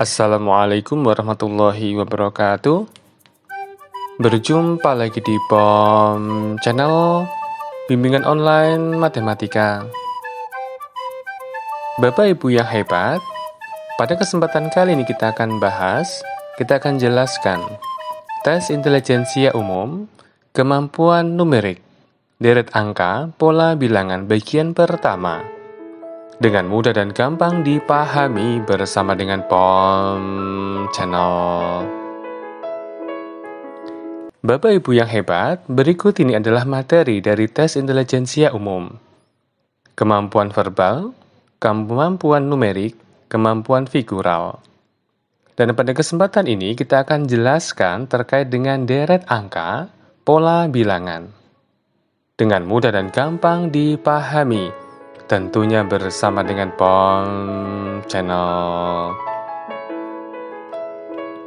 Assalamualaikum warahmatullahi wabarakatuh. Berjumpa lagi di POM Channel Bimbingan Online Matematika. Bapak Ibu yang hebat, pada kesempatan kali ini kita akan bahas, kita akan jelaskan tes intelijensia umum, kemampuan numerik, deret angka, pola bilangan bagian pertama dengan mudah dan gampang dipahami bersama dengan POM Channel. Bapak Ibu yang hebat, berikut ini adalah materi dari tes intelijensia umum. Kemampuan verbal, kemampuan numerik, kemampuan figural. Dan pada kesempatan ini kita akan jelaskan terkait dengan deret angka, pola bilangan. Dengan mudah dan gampang dipahami tentunya bersama dengan POM Channel.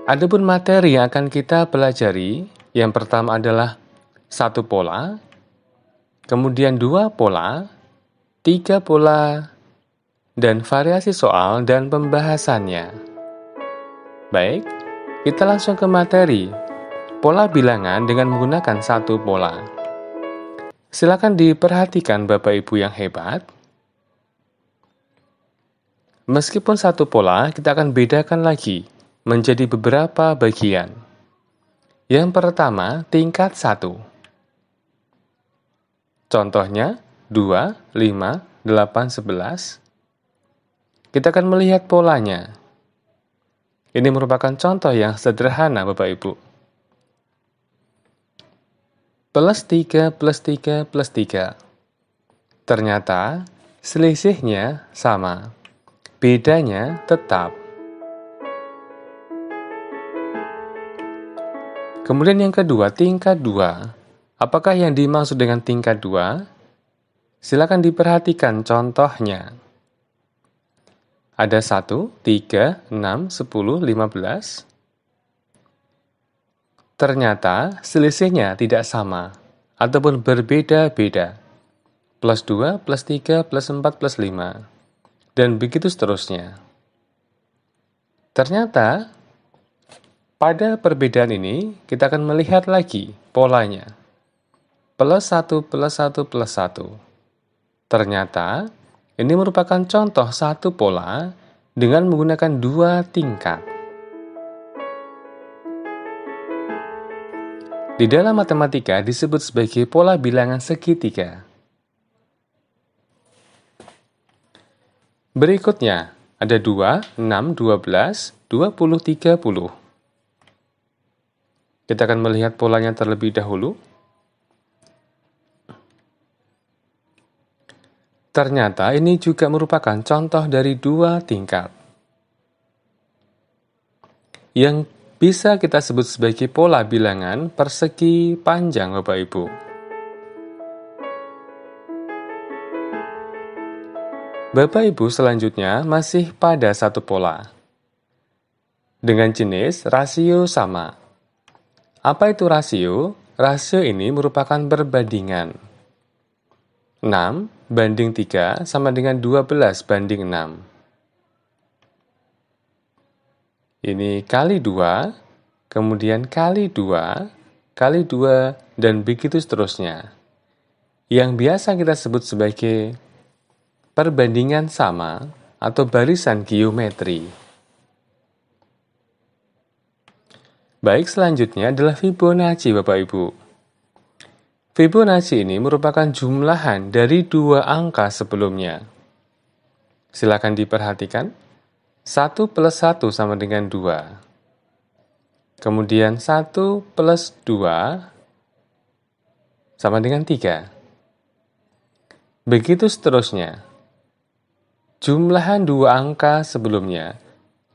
Ada pun materi yang akan kita pelajari, yang pertama adalah satu pola, kemudian dua pola, tiga pola, dan variasi soal dan pembahasannya. Baik, kita langsung ke materi. Pola bilangan dengan menggunakan satu pola. Silakan diperhatikan Bapak Ibu yang hebat Meskipun satu pola, kita akan bedakan lagi menjadi beberapa bagian. Yang pertama, tingkat 1. Contohnya, 2, 5, 8, 11. Kita akan melihat polanya. Ini merupakan contoh yang sederhana, Bapak Ibu. Plus 3 plus 3 plus 3. Ternyata, selisihnya sama. Bedanya tetap. Kemudian yang kedua, tingkat dua. Apakah yang dimaksud dengan tingkat dua? Silakan diperhatikan contohnya. Ada 1, 3, 6, 10, 15. Ternyata selisihnya tidak sama, ataupun berbeda-beda. Plus 2, plus 3, plus 4, plus 5 dan begitu seterusnya. Ternyata, pada perbedaan ini, kita akan melihat lagi polanya. Plus 1, plus 1, plus 1. Ternyata, ini merupakan contoh satu pola dengan menggunakan dua tingkat. Di dalam matematika disebut sebagai pola bilangan segitiga. Berikutnya, ada 2, 6, 12, 20, 30. Kita akan melihat polanya terlebih dahulu. Ternyata ini juga merupakan contoh dari dua tingkat. Yang bisa kita sebut sebagai pola bilangan persegi panjang Bapak Ibu. Bapak Ibu selanjutnya masih pada satu pola. Dengan jenis rasio sama. Apa itu rasio? Rasio ini merupakan perbandingan. 6 banding 3 sama dengan 12 banding 6. Ini kali 2, kemudian kali 2, kali 2, dan begitu seterusnya. Yang biasa kita sebut sebagai perbandingan sama atau barisan geometri. Baik, selanjutnya adalah Fibonacci, Bapak Ibu. Fibonacci ini merupakan jumlahan dari dua angka sebelumnya. Silakan diperhatikan. 1 plus 1 sama dengan 2. Kemudian 1 plus 2 sama dengan 3. Begitu seterusnya. Jumlahan dua angka sebelumnya,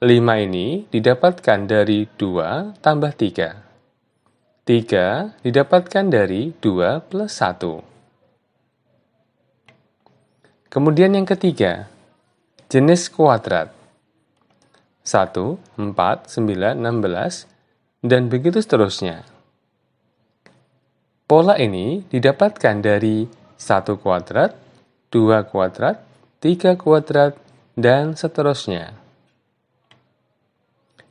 5 ini didapatkan dari 2 tambah 3. 3 didapatkan dari 2 plus 1. Kemudian yang ketiga, jenis kuadrat. 1, 4, 9, 16, dan begitu seterusnya. Pola ini didapatkan dari 1 kuadrat, 2 kuadrat, 3 kuadrat, dan seterusnya.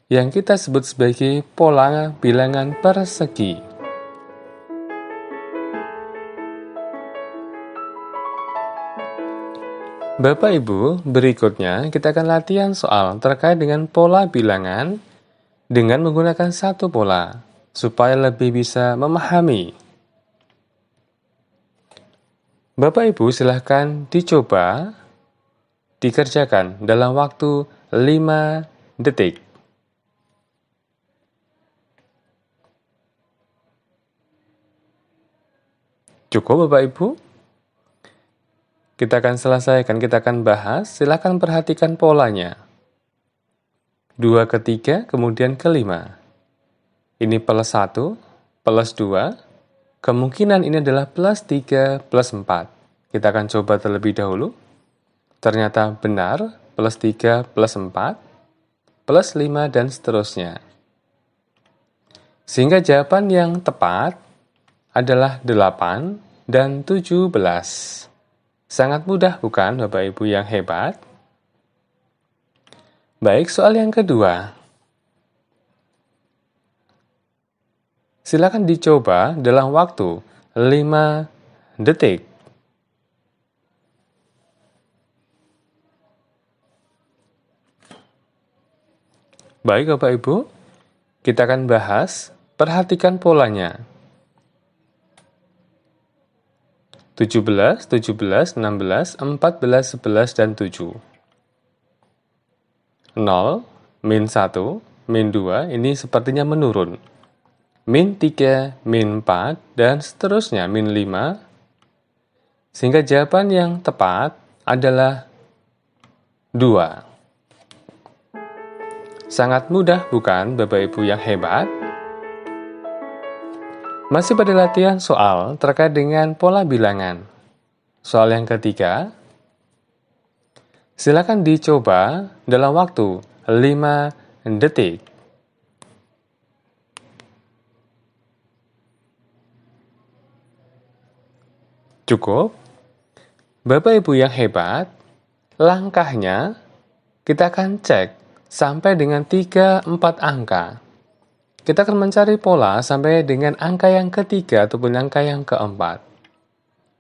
Yang kita sebut sebagai pola bilangan persegi. Bapak Ibu, berikutnya kita akan latihan soal terkait dengan pola bilangan dengan menggunakan satu pola supaya lebih bisa memahami. Bapak Ibu silahkan dicoba Dikerjakan dalam waktu 5 detik. Cukup Bapak Ibu? Kita akan selesaikan, kita akan bahas. Silakan perhatikan polanya. Dua ketiga, kemudian kelima. Ini plus satu, plus dua. Kemungkinan ini adalah plus tiga, plus empat. Kita akan coba terlebih dahulu. Ternyata benar, plus 3, plus 4, plus 5, dan seterusnya. Sehingga jawaban yang tepat adalah 8 dan 17. Sangat mudah bukan Bapak Ibu yang hebat? Baik, soal yang kedua. Silakan dicoba dalam waktu 5 detik. Baik Bapak Ibu, kita akan bahas, perhatikan polanya. 17, 17, 16, 14, 11, dan 7. 0, min 1, min 2 ini sepertinya menurun. Min 3, min 4, dan seterusnya min 5. Sehingga jawaban yang tepat adalah 2. Sangat mudah bukan Bapak Ibu yang hebat? Masih pada latihan soal terkait dengan pola bilangan. Soal yang ketiga, silakan dicoba dalam waktu 5 detik. Cukup? Bapak Ibu yang hebat, langkahnya kita akan cek sampai dengan 3-4 angka. Kita akan mencari pola sampai dengan angka yang ketiga ataupun angka yang keempat.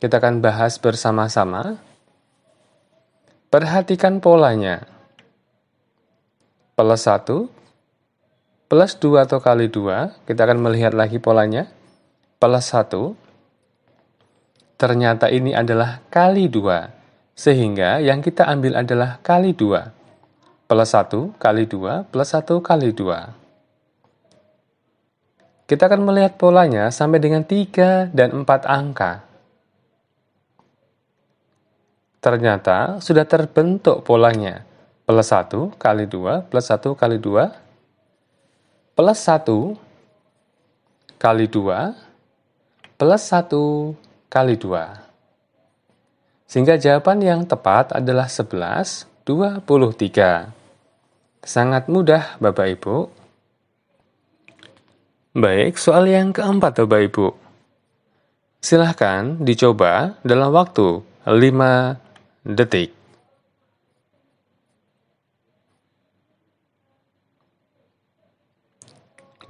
Kita akan bahas bersama-sama. Perhatikan polanya. Plus 1, plus 2 atau kali 2, kita akan melihat lagi polanya. Plus 1, ternyata ini adalah kali 2, sehingga yang kita ambil adalah kali 2 plus 1 kali 2 plus 1 kali 2. Kita akan melihat polanya sampai dengan 3 dan 4 angka. Ternyata sudah terbentuk polanya. Plus 1 kali 2 plus 1 kali 2 plus 1 kali 2 plus 1 kali 2. Sehingga jawaban yang tepat adalah 11 23. Sangat mudah, Bapak Ibu. Baik, soal yang keempat, Bapak Ibu. Silahkan dicoba dalam waktu 5 detik.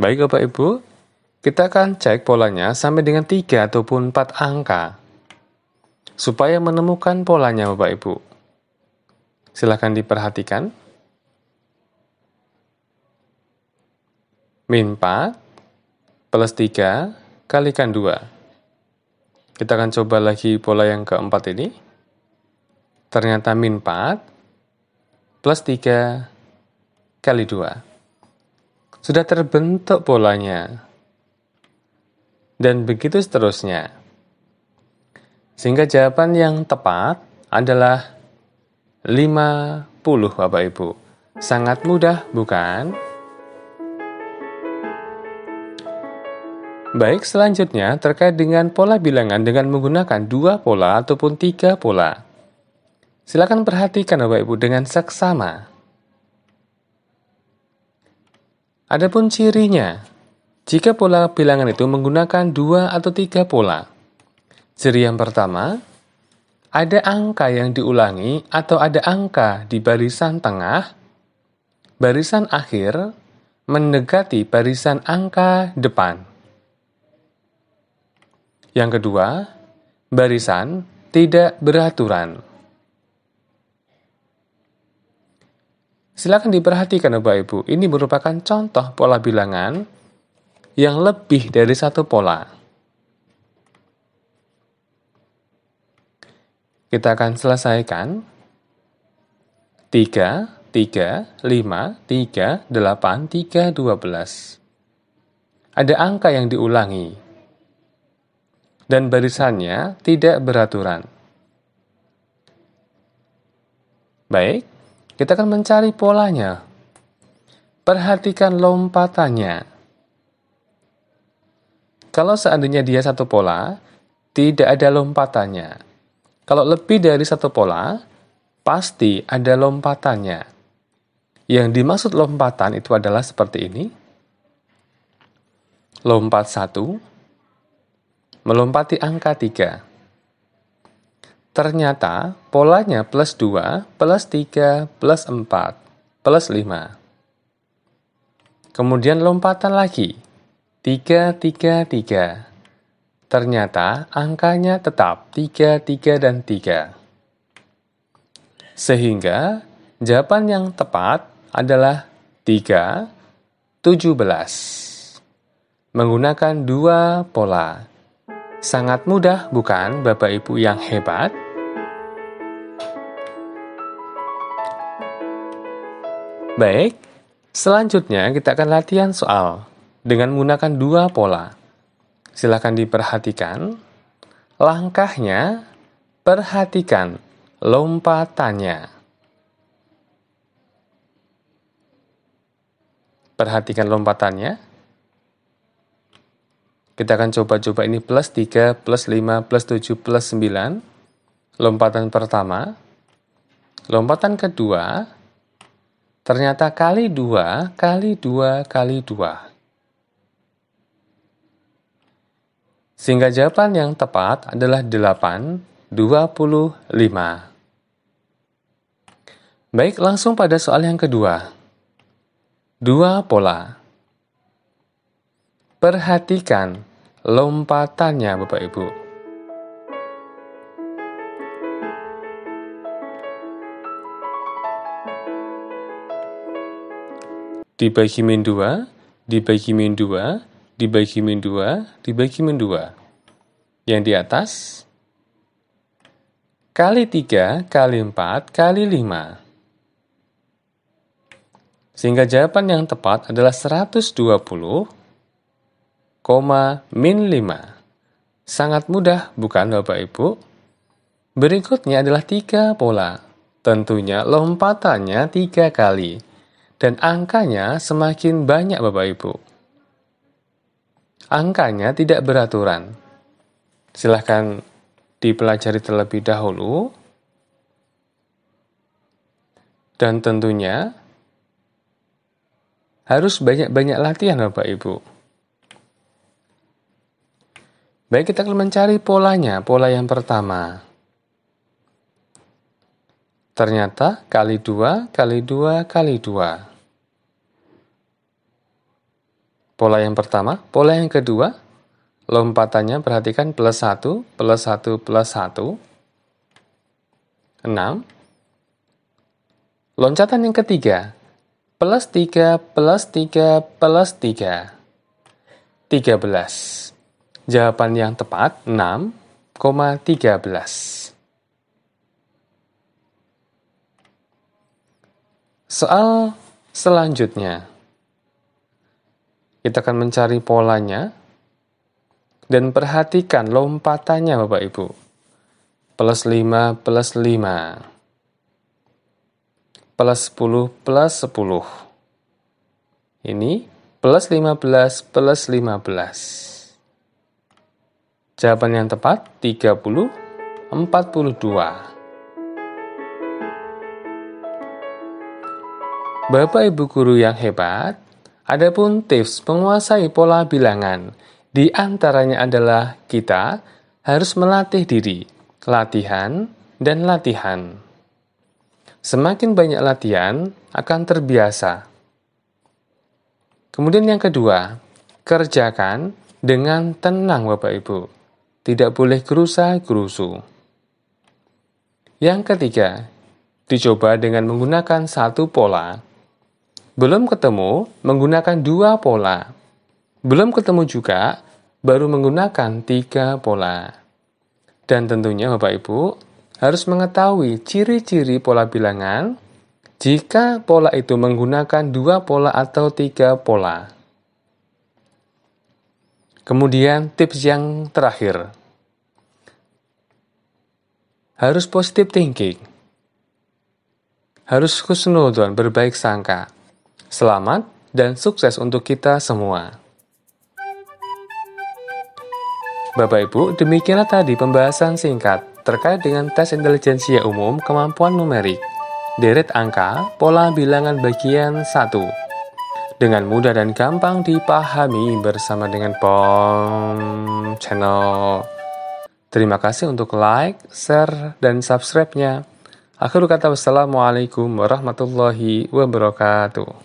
Baik Bapak Ibu, kita akan cek polanya sampai dengan 3 ataupun 4 angka. Supaya menemukan polanya Bapak Ibu. Silahkan diperhatikan. Min 4 plus 3 kalikan 2. Kita akan coba lagi pola yang keempat ini. Ternyata min 4 plus 3 kali 2. Sudah terbentuk polanya. Dan begitu seterusnya. Sehingga jawaban yang tepat adalah 50 Bapak Ibu. Sangat mudah, bukan? Baik, selanjutnya terkait dengan pola bilangan dengan menggunakan dua pola ataupun tiga pola. Silakan perhatikan Bapak Ibu dengan seksama. Adapun cirinya, jika pola bilangan itu menggunakan dua atau tiga pola. Ciri yang pertama, ada angka yang diulangi atau ada angka di barisan tengah, barisan akhir mendekati barisan angka depan. Yang kedua, barisan tidak beraturan. Silakan diperhatikan Bapak Ibu, ini merupakan contoh pola bilangan yang lebih dari satu pola. Kita akan selesaikan 3, 3, 5, 3, 8, 3, 12. Ada angka yang diulangi. Dan barisannya tidak beraturan. Baik, kita akan mencari polanya. Perhatikan lompatannya kalau seandainya dia satu pola, tidak ada lompatannya. Kalau lebih dari satu pola, pasti ada lompatannya. Yang dimaksud lompatan itu adalah seperti ini. Lompat satu, melompati angka tiga. Ternyata polanya plus dua, plus tiga, plus empat, plus lima. Kemudian lompatan lagi, tiga, tiga, tiga. Ternyata angkanya tetap 3, 3, dan 3. Sehingga jawaban yang tepat adalah 3, 17. Menggunakan dua pola. Sangat mudah bukan Bapak Ibu yang hebat? Baik, selanjutnya kita akan latihan soal dengan menggunakan dua pola silahkan diperhatikan. Langkahnya, perhatikan lompatannya. Perhatikan lompatannya. Kita akan coba-coba ini plus 3, plus 5, plus 7, plus 9. Lompatan pertama. Lompatan kedua. Ternyata kali 2, kali 2, kali 2. Sehingga jawaban yang tepat adalah 8, 25. Baik, langsung pada soal yang kedua. Dua pola. Perhatikan lompatannya Bapak Ibu. Dibagi min 2, dibagi min 2, dibagi min 2 dibagi min 2. Yang di atas kali 3 kali 4 kali 5. Sehingga jawaban yang tepat adalah 120, min 5. Sangat mudah, bukan Bapak Ibu? Berikutnya adalah tiga pola. Tentunya lompatannya tiga kali. Dan angkanya semakin banyak Bapak Ibu angkanya tidak beraturan. Silahkan dipelajari terlebih dahulu. Dan tentunya harus banyak-banyak latihan Bapak Ibu. Baik kita akan mencari polanya. Pola yang pertama. Ternyata kali dua, kali dua, kali dua. Pola yang pertama, pola yang kedua, lompatannya perhatikan plus 1, plus 1, plus 1, 6. Loncatan yang ketiga, plus 3, plus 3, plus 3, 13. Jawaban yang tepat 6,13. Soal selanjutnya. Kita akan mencari polanya dan perhatikan lompatannya Bapak Ibu. Plus 5 plus 5. Plus 10 plus 10. Ini plus 15 plus 15. Jawaban yang tepat 30 42. Bapak Ibu guru yang hebat, Adapun tips menguasai pola bilangan, di antaranya adalah kita harus melatih diri, latihan, dan latihan. Semakin banyak latihan, akan terbiasa. Kemudian yang kedua, kerjakan dengan tenang Bapak Ibu. Tidak boleh gerusa-gerusu. Yang ketiga, dicoba dengan menggunakan satu pola belum ketemu menggunakan dua pola. Belum ketemu juga baru menggunakan tiga pola. Dan tentunya Bapak Ibu harus mengetahui ciri-ciri pola bilangan jika pola itu menggunakan dua pola atau tiga pola. Kemudian tips yang terakhir. Harus positive thinking. Harus khusnudon, berbaik sangka Selamat dan sukses untuk kita semua. Bapak Ibu, demikianlah tadi pembahasan singkat terkait dengan tes intelijensia umum kemampuan numerik, deret angka, pola bilangan bagian 1 dengan mudah dan gampang dipahami bersama dengan POM Channel. Terima kasih untuk like, share, dan subscribe-nya. Akhir kata wassalamualaikum warahmatullahi wabarakatuh.